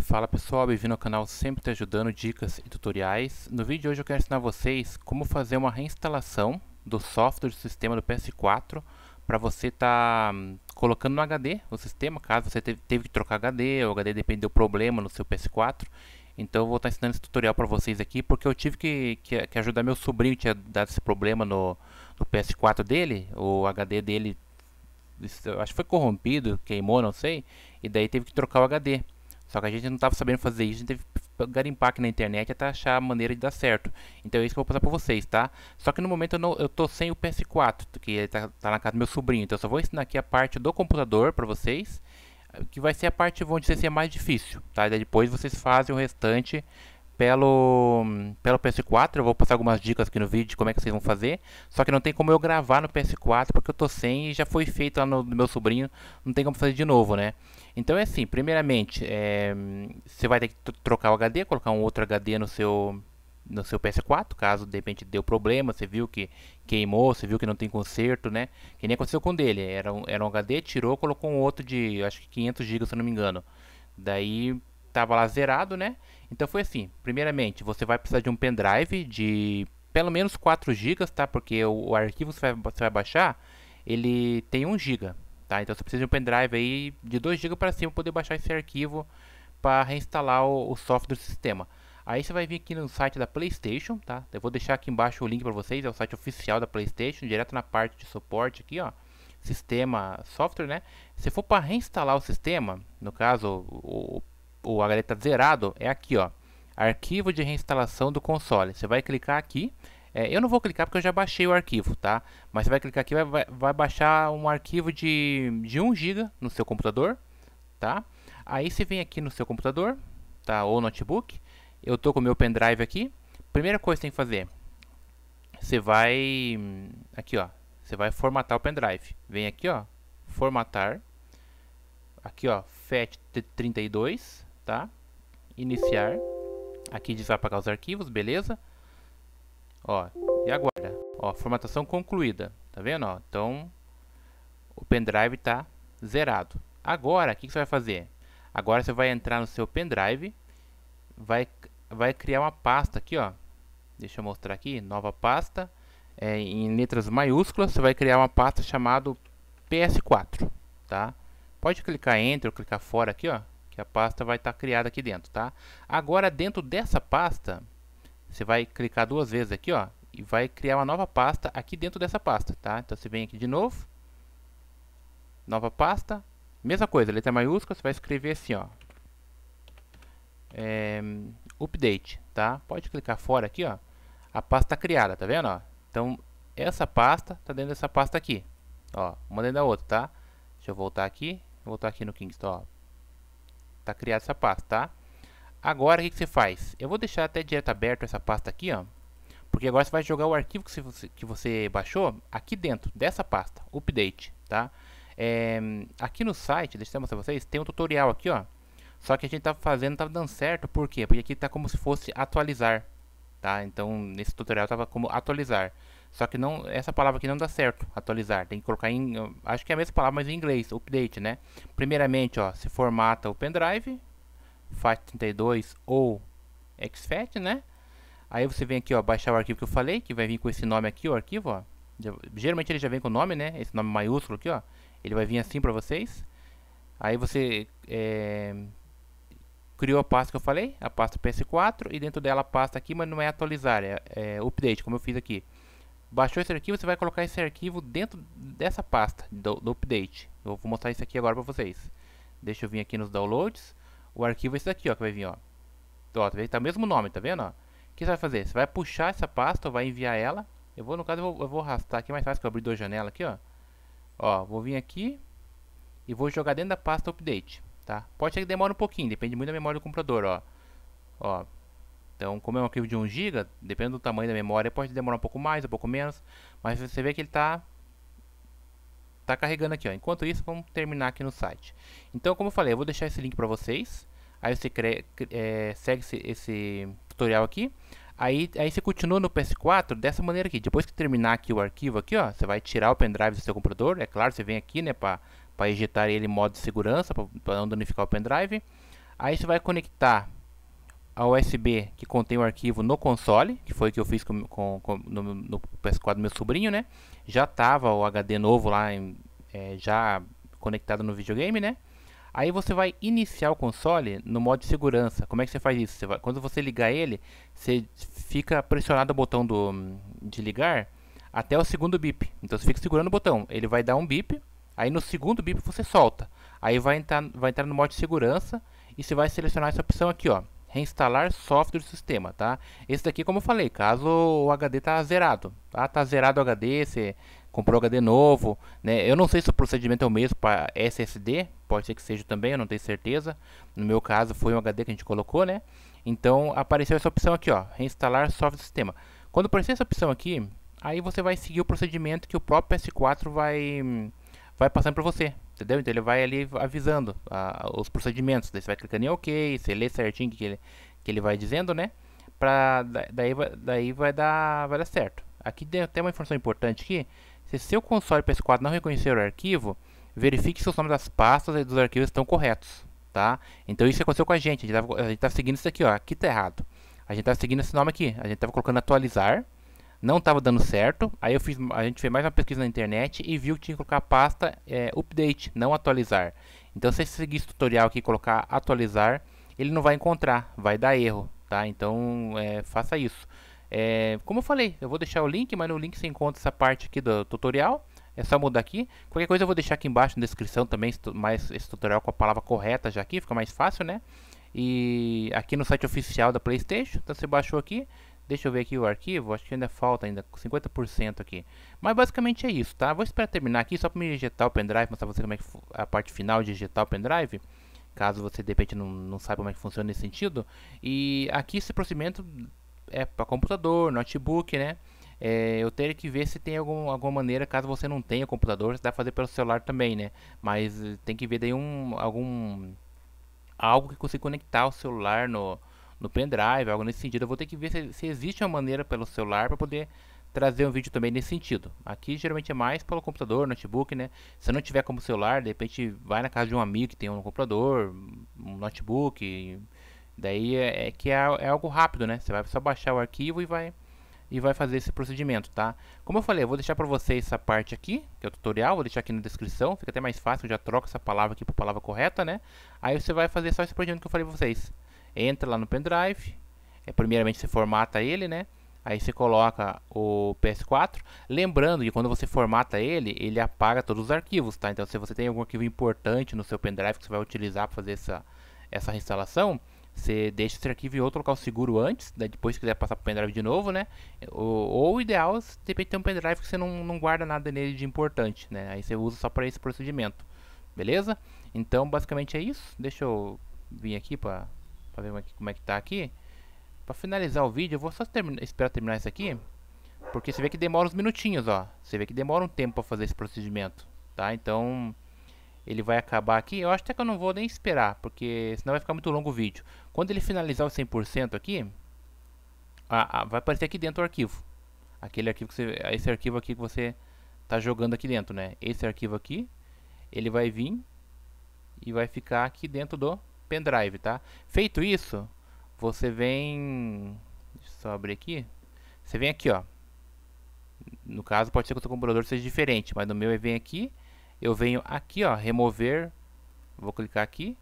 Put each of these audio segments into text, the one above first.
Fala pessoal, bem-vindo ao canal Sempre Te Ajudando, dicas e tutoriais. No vídeo de hoje eu quero ensinar vocês como fazer uma reinstalação do software do sistema do PS4 para você estar tá hum, colocando no HD o sistema, caso você teve que trocar HD, o HD depende do problema no seu PS4. Então eu vou estar tá ensinando esse tutorial para vocês aqui, porque eu tive que, que, que ajudar meu sobrinho, tinha dado esse problema no, no PS4 dele, o HD dele acho que foi corrompido, queimou, não sei, e daí teve que trocar o HD. Só que a gente não estava sabendo fazer isso, a gente teve que garimpar aqui na internet até achar a maneira de dar certo. Então é isso que eu vou passar para vocês, tá? Só que no momento eu, não, eu tô sem o PS4, que está tá na casa do meu sobrinho. Então eu só vou ensinar aqui a parte do computador para vocês, que vai ser a parte, onde dizer é mais difícil, tá? E daí depois vocês fazem o restante pelo, pelo PS4. Eu vou passar algumas dicas aqui no vídeo de como é que vocês vão fazer. Só que não tem como eu gravar no PS4 porque eu tô sem e já foi feito lá no, no meu sobrinho. Não tem como fazer de novo, né? Então é assim, primeiramente, é, você vai ter que trocar o HD, colocar um outro HD no seu no seu PS4, caso de repente deu problema, você viu que queimou, você viu que não tem conserto, né? Que nem aconteceu com dele, era um, era um HD, tirou, colocou um outro de, acho que 500 GB, se não me engano. Daí tava lá zerado, né? Então foi assim, primeiramente você vai precisar de um pendrive de pelo menos 4 GB, tá? Porque o, o arquivo que você, você vai, baixar, ele tem 1 GB, tá? Então você precisa de um pendrive aí de 2 GB para cima poder baixar esse arquivo para reinstalar o, o software do sistema. Aí você vai vir aqui no site da PlayStation, tá? Eu vou deixar aqui embaixo o link para vocês, é o site oficial da PlayStation, direto na parte de suporte aqui, ó, sistema, software, né? Se for para reinstalar o sistema, no caso, o, o HD está zerado é aqui, ó. Arquivo de reinstalação do console. Você vai clicar aqui. É, eu não vou clicar porque eu já baixei o arquivo, tá? Mas você vai clicar aqui, vai, vai, vai baixar um arquivo de, de 1 GB no seu computador, tá? Aí você vem aqui no seu computador, tá? Ou notebook. Eu tô com o meu pendrive aqui. Primeira coisa que tem que fazer. Você vai... Aqui, ó. Você vai formatar o pendrive. Vem aqui, ó. Formatar. Aqui, ó. FAT32 tá? Iniciar. Aqui diz vai apagar os arquivos, beleza? Ó, e agora Ó, formatação concluída, tá vendo? Ó, então, o pendrive tá zerado. Agora, o que, que você vai fazer? Agora você vai entrar no seu pendrive, vai, vai criar uma pasta aqui, ó. Deixa eu mostrar aqui, nova pasta. É, em letras maiúsculas, você vai criar uma pasta chamada PS4, tá? Pode clicar Enter ou clicar fora aqui, ó que a pasta vai estar tá criada aqui dentro, tá? Agora dentro dessa pasta, você vai clicar duas vezes aqui, ó, e vai criar uma nova pasta aqui dentro dessa pasta, tá? Então você vem aqui de novo, nova pasta, mesma coisa, letra maiúscula, você vai escrever assim, ó, é, update, tá? Pode clicar fora aqui, ó, a pasta tá criada, tá vendo, ó? Então essa pasta tá dentro dessa pasta aqui, ó, uma dentro da outra, tá? Deixa eu voltar aqui, voltar aqui no Kingston, ó, Tá criada essa pasta, tá? Agora o que, que, você faz? Eu vou deixar até direto aberto essa pasta aqui, ó. Porque agora você vai jogar o arquivo que você, que você baixou aqui dentro dessa pasta, update, tá? É, aqui no site, deixa eu mostrar pra vocês, tem um tutorial aqui, ó. Só que a gente tava fazendo, tava dando certo, por quê? Porque aqui tá como se fosse atualizar, tá? Então, nesse tutorial tava como atualizar. Só que não, essa palavra aqui não dá certo, atualizar. Tem que colocar em, acho que é a mesma palavra, mas em inglês, update, né? Primeiramente, ó, se formata o pendrive, FAT32 ou XFAT, né? Aí você vem aqui, ó, baixar o arquivo que eu falei, que vai vir com esse nome aqui, o arquivo, ó. Geralmente ele já vem com o nome, né? Esse nome maiúsculo aqui, ó. Ele vai vir assim para vocês. Aí você é, criou a pasta que eu falei, a pasta PS4, e dentro dela a pasta aqui, mas não é atualizar, é, é update, como eu fiz aqui. Baixou esse arquivo, você vai colocar esse arquivo dentro dessa pasta do, do update. Eu vou mostrar isso aqui agora para vocês. Deixa eu vir aqui nos downloads. O arquivo é esse daqui, ó, que vai vir, ó. Ó, tá, tá o mesmo nome, tá vendo, ó? O que você vai fazer? Você vai puxar essa pasta, vai enviar ela. Eu vou, no caso, eu vou, eu vou arrastar aqui mais fácil, que eu abri duas janelas aqui, ó. Ó, vou vir aqui e vou jogar dentro da pasta update, tá? Pode ser que demore um pouquinho, depende muito da memória do computador, ó. Ó, então, como é um arquivo de 1 GB, dependendo do tamanho da memória, pode demorar um pouco mais, um pouco menos, mas você vê que ele está tá carregando aqui. Ó. Enquanto isso, vamos terminar aqui no site. Então, como eu falei, eu vou deixar esse link para vocês. Aí você cre... é, segue esse, esse, tutorial aqui. Aí, aí você continua no PS4 dessa maneira aqui. Depois que terminar aqui o arquivo aqui, ó, você vai tirar o pendrive do seu computador. É claro, você vem aqui, né, para ejetar ele em modo de segurança, para não danificar o pendrive. Aí você vai conectar a USB que contém o arquivo no console, que foi o que eu fiz com, com, com no, no, PS4 do meu sobrinho, né? Já tava o HD novo lá, em, é, já conectado no videogame, né? Aí você vai iniciar o console no modo de segurança. Como é que você faz isso? Você vai, quando você ligar ele, você fica pressionado o botão do, de ligar até o segundo bip. Então você fica segurando o botão. Ele vai dar um bip, aí no segundo bip você solta. Aí vai entrar, vai entrar no modo de segurança e você vai selecionar essa opção aqui, ó reinstalar software do sistema, tá? Esse daqui, como eu falei, caso o HD tá zerado, tá? Tá zerado o HD, você comprou HD novo, né? Eu não sei se o procedimento é o mesmo para SSD, pode ser que seja também, eu não tenho certeza. No meu caso, foi um HD que a gente colocou, né? Então, apareceu essa opção aqui, ó, reinstalar software do sistema. Quando aparecer essa opção aqui, aí você vai seguir o procedimento que o próprio PS4 vai vai passando para você, entendeu? Então ele vai ali avisando a, os procedimentos, daí você vai clicando em OK, você lê certinho que ele, que ele vai dizendo, né? Pra, daí daí vai, dar, vai dar certo. Aqui tem até uma informação importante aqui, se seu console PS4 não reconhecer o arquivo, verifique se os nomes das pastas e dos arquivos estão corretos, tá? Então isso aconteceu com a gente, a gente estava seguindo isso aqui, ó, aqui tá errado. A gente estava seguindo esse nome aqui, a gente estava colocando atualizar, não estava dando certo. Aí eu fiz, a gente fez mais uma pesquisa na internet e viu que tinha que colocar a pasta é, update, não atualizar. Então se você seguir esse tutorial aqui e colocar atualizar, ele não vai encontrar, vai dar erro, tá? Então é, faça isso. É, como eu falei, eu vou deixar o link, mas no link você encontra essa parte aqui do tutorial. É só mudar aqui. Qualquer coisa eu vou deixar aqui embaixo na descrição também mais esse tutorial com a palavra correta já aqui, fica mais fácil, né? E aqui no site oficial da PlayStation, então você baixou aqui, Deixa eu ver aqui o arquivo, acho que ainda falta ainda 50% aqui. Mas basicamente é isso, tá? Vou esperar terminar aqui só para me injetar o pendrive, mostrar você como é que a parte final de injetar o pendrive. Caso você de repente não, não saiba como é que funciona nesse sentido. E aqui esse procedimento é para computador, notebook, né? É, eu teria que ver se tem algum, alguma maneira, caso você não tenha computador, você dá fazer pelo celular também, né? Mas eh, tem que ver daí um, algum... Algo que consiga conectar o celular no, no pendrive, algo nesse sentido. Eu vou ter que ver se, se existe uma maneira pelo celular para poder trazer um vídeo também nesse sentido. Aqui geralmente é mais pelo computador, notebook, né? Se não tiver como celular, de repente vai na casa de um amigo que tem um computador, um notebook. Daí é, é que é, é, algo rápido, né? Você vai só baixar o arquivo e vai e vai fazer esse procedimento, tá? Como eu falei, eu vou deixar para vocês essa parte aqui, que é o tutorial, vou deixar aqui na descrição, fica até mais fácil, eu já troco essa palavra aqui para palavra correta, né? Aí você vai fazer só esse procedimento que eu falei para vocês entra lá no pendrive, é, primeiramente você formata ele, né? Aí você coloca o PS4. Lembrando que quando você formata ele, ele apaga todos os arquivos, tá? Então se você tem algum arquivo importante no seu pendrive que você vai utilizar para fazer essa, essa reinstalação, você deixa esse arquivo em outro local seguro antes, né? depois se quiser passar para o pendrive de novo, né? Ou, ou o ideal, você depende ter um pendrive que você não, não guarda nada nele de importante, né? Aí você usa só para esse procedimento, beleza? Então basicamente é isso. Deixa eu vir aqui para Pra ver como é que tá aqui. Pra finalizar o vídeo, eu vou só terminar, esperar terminar isso aqui. Porque você vê que demora uns minutinhos, ó. Você vê que demora um tempo pra fazer esse procedimento, tá? Então, ele vai acabar aqui. Eu acho até que eu não vou nem esperar, porque senão vai ficar muito longo o vídeo. Quando ele finalizar o 100% aqui, vai aparecer aqui dentro o arquivo. Aquele arquivo que você, esse arquivo aqui que você tá jogando aqui dentro, né? Esse arquivo aqui, ele vai vir e vai ficar aqui dentro do pendrive, tá? Feito isso, você vem... Deixa eu só abrir aqui. Você vem aqui, ó. No caso, pode ser que o seu computador seja diferente, mas no meu vem aqui. Eu venho aqui, ó, remover. Vou clicar aqui,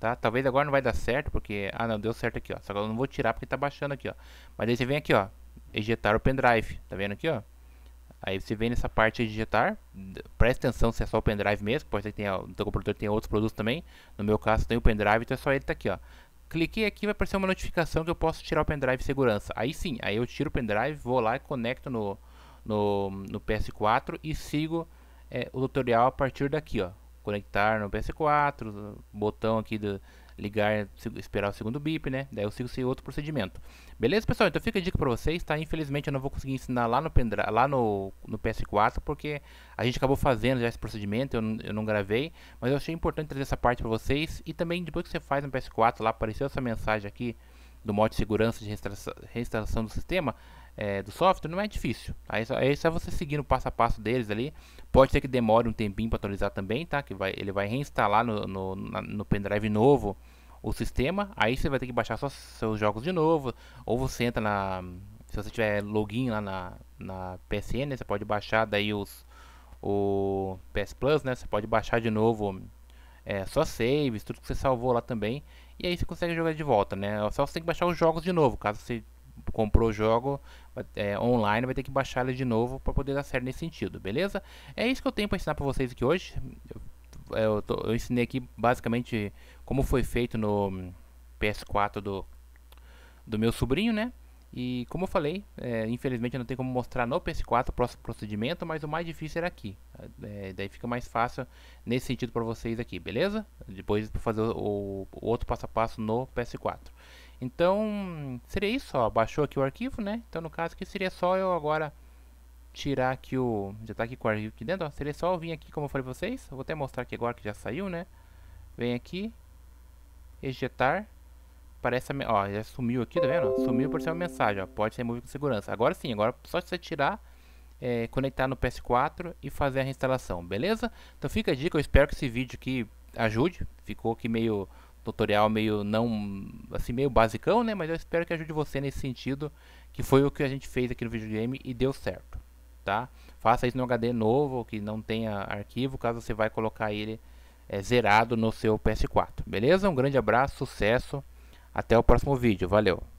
tá? Talvez agora não vai dar certo, porque... Ah, não, deu certo aqui, ó. Só que eu não vou tirar porque tá baixando aqui, ó. Mas aí você vem aqui, ó. Ejetar o pendrive, tá vendo aqui, ó? Aí você vem nessa parte de digitar, presta atenção se é só o pendrive mesmo, pode ser que tenha, no teu computador tenha outros produtos também. No meu caso tem o pendrive, então é só ele tá aqui, ó. Cliquei aqui, vai aparecer uma notificação que eu posso tirar o pendrive segurança. Aí sim, aí eu tiro o pendrive, vou lá e conecto no, no, no PS4 e sigo é, o tutorial a partir daqui, ó. Conectar no PS4, botão aqui do, ligar, esperar o segundo bip, né? Daí eu sigo sem outro procedimento. Beleza, pessoal? Então fica a dica para vocês, tá? Infelizmente eu não vou conseguir ensinar lá no, pendra, lá no, no PS4, porque a gente acabou fazendo já esse procedimento, eu, eu não gravei, mas eu achei importante trazer essa parte para vocês. E também depois que você faz no PS4, lá apareceu essa mensagem aqui do modo de segurança de reinstalação do sistema, é, do software não é difícil. Aí tá? é só, aí é só você seguindo o passo a passo deles ali. Pode ser que demore um tempinho para atualizar também, tá? Que vai, ele vai reinstalar no, no, no pendrive novo o sistema. Aí você vai ter que baixar só seus jogos de novo. Ou você entra na. Se você tiver login lá na, na PSN, né? você pode baixar daí os. O PS Plus, né? Você pode baixar de novo é, só saves, tudo que você salvou lá também. E aí você consegue jogar de volta, né? Só você tem que baixar os jogos de novo, caso você comprou o jogo é, online, vai ter que baixar ele de novo para poder dar certo nesse sentido, beleza? É isso que eu tenho para ensinar para vocês aqui hoje. Eu, é, eu, tô, eu, ensinei aqui basicamente como foi feito no PS4 do, do meu sobrinho, né? E como eu falei, é, infelizmente não tem como mostrar no PS4 o próximo procedimento, mas o mais difícil era aqui. É, daí fica mais fácil nesse sentido para vocês aqui, beleza? Depois fazer o, o outro passo a passo no PS4. Então, seria isso, ó, baixou aqui o arquivo, né? Então, no caso aqui, seria só eu agora tirar aqui o... Já tá aqui com o arquivo aqui dentro, ó. Seria só eu vir aqui, como eu falei pra vocês. vou até mostrar aqui agora que já saiu, né? Vem aqui. Ejetar. Parece a... Ó, já sumiu aqui, tá vendo? Sumiu por ser uma mensagem, ó. Pode ser removido com segurança. Agora sim, agora só você tirar... É, conectar no PS4 e fazer a reinstalação, beleza? Então fica a dica, eu espero que esse vídeo aqui ajude. Ficou aqui meio tutorial meio não assim meio basicão, né? Mas eu espero que ajude você nesse sentido, que foi o que a gente fez aqui no videogame e deu certo, tá? Faça isso no HD novo que não tenha arquivo, caso você vai colocar ele é, zerado no seu PS4, beleza? Um grande abraço, sucesso, até o próximo vídeo, valeu!